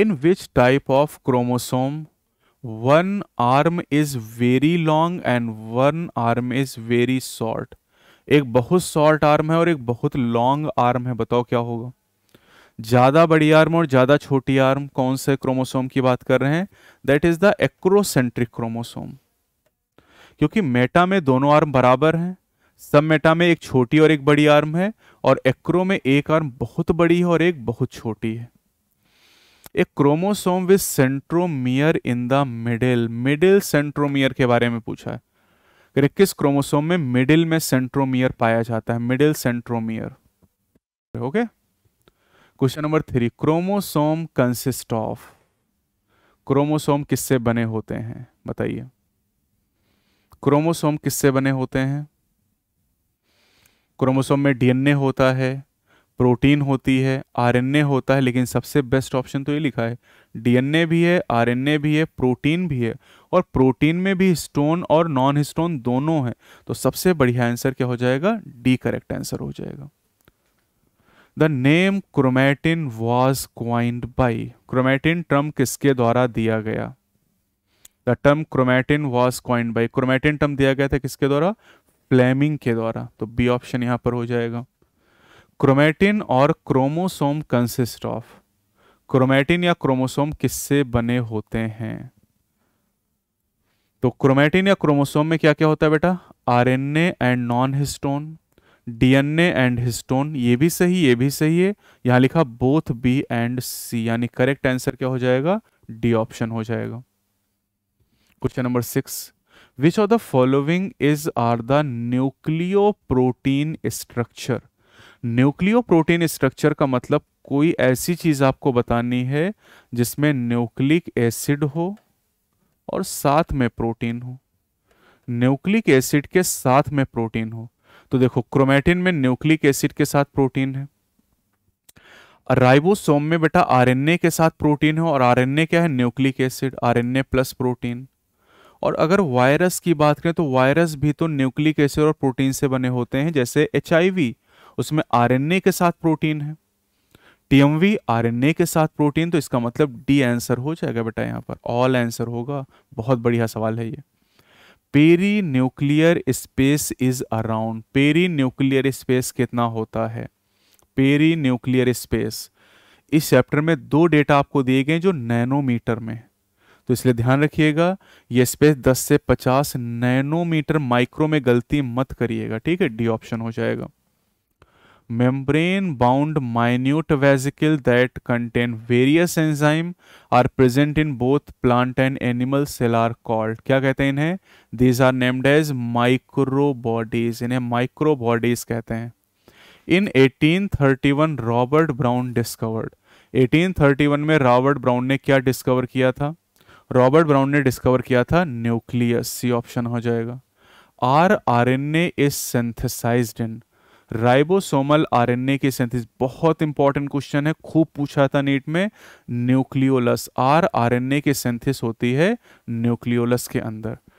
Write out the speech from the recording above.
in which type of chromosome one arm is very long and one arm is very short एक बहुत short arm है और एक बहुत लॉन्ग आर्म है बताओ क्या होगा ज़्यादा बड़ी आर्म और ज़्यादा छोटी आर्म कौन से क्रोमोसोम की बात कर रहे हैं that is the acrocentric chromosome क्योंकि मेटा में दोनों आर्म बराबर हैं सब मेटा में एक छोटी और एक बड़ी आर्म है और एक्रो में एक आर्म बहुत बड़ी है और एक बहुत छोटी है एक chromosome with centromere in the middle middle centromere के बारे में पूछा है किस क्रोमोसोम में मिडिल में सेंट्रोमियर पाया जाता है middle centromere okay question number three chromosome consist of chromosome किससे बने होते हैं बताइए क्रोमोसोम किससे बने होते हैं क्रोमोसोम में डीएनए होता है प्रोटीन होती है आरएनए होता है लेकिन सबसे बेस्ट ऑप्शन तो ये लिखा है डीएनए भी है आरएनए भी है प्रोटीन भी है और प्रोटीन में भी स्टोन और नॉन स्टोन दोनों हैं तो सबसे बढ़िया आंसर क्या हो जाएगा डी करेक्ट आंसर हो जाएगा the name chromatin was coined by chromatin term किसके द्वारा दिया गया the term chromatin was coined by chromatin term दिया गया था किसके द्वारा फ्लेमिंग के द्वारा तो बी ऑप्शन यहां पर हो जाएगा क्रोमेटिन और क्रोमोसोम कंसिस्ट ऑफ क्रोमेटिन या क्रोमोसोम किससे बने होते हैं तो क्रोमेटिन या क्रोमोसोम में क्या क्या होता है बेटा RNA and non histone DNA and histone ये भी सही ये भी सही है यहां लिखा बोथ बी एंड सी यानी करेक्ट आंसर क्या हो जाएगा डी ऑप्शन हो जाएगा question number six which of the following is are the nucleoprotein structure nucleoprotein structure का मतलब कोई ऐसी चीज आपको बतानी है जिसमें न्यूक्लिक एसिड हो और साथ में प्रोटीन हो न्यूक्लिक एसिड के साथ में प्रोटीन हो तो देखो क्रोमेटिन में न्यूक्लिक एसिड के साथ प्रोटीन है राइबोसोम में बेटा आरएनए के साथ प्रोटीन है और आरएनए क्या है nucleic acid RNA plus protein और अगर वायरस की बात करें तो वायरस भी तो न्यूक्लिक एसिड और प्रोटीन से बने होते हैं जैसे एच उसमें आरएनए के साथ प्रोटीन है टीएमवी आरएनए के साथ प्रोटीन तो इसका मतलब डी आंसर हो जाएगा बेटा यहाँ पर ऑल आंसर होगा बहुत बढ़िया सवाल है ये perinuclear space is around perinuclear space कितना होता है पेरी न्यूक्लियर स्पेस इस चैप्टर में दो डेटा आपको दिए गए जो नैनोमीटर में तो इसलिए ध्यान रखिएगा ये स्पेस 10 से 50 नैनोमीटर माइक्रो में गलती मत करिएगा ठीक है डी ऑप्शन हो जाएगा membrane bound minute vesicle that contain various enzyme are present in both plant and animal cell are called क्या कहते हैं इन्हें these are named as microbodies इन्हें microbodies कहते हैं in 1831 रॉबर्ट ब्राउन डिस्कवर्ड 1831 में रॉबर्ट ब्राउन ने क्या डिस्कवर किया था रॉबर्ट ब्राउन ने डिस्कवर किया था न्यूक्लियस सी ऑप्शन हो जाएगा R R N A is synthesized in ribosomal RNA के सेंथिस बहुत इंपॉर्टेंट क्वेश्चन है खूब पूछा था नीट में न्यूक्लियोलस आर आरएनए के सेंथिस होती है न्यूक्लियोलस के अंदर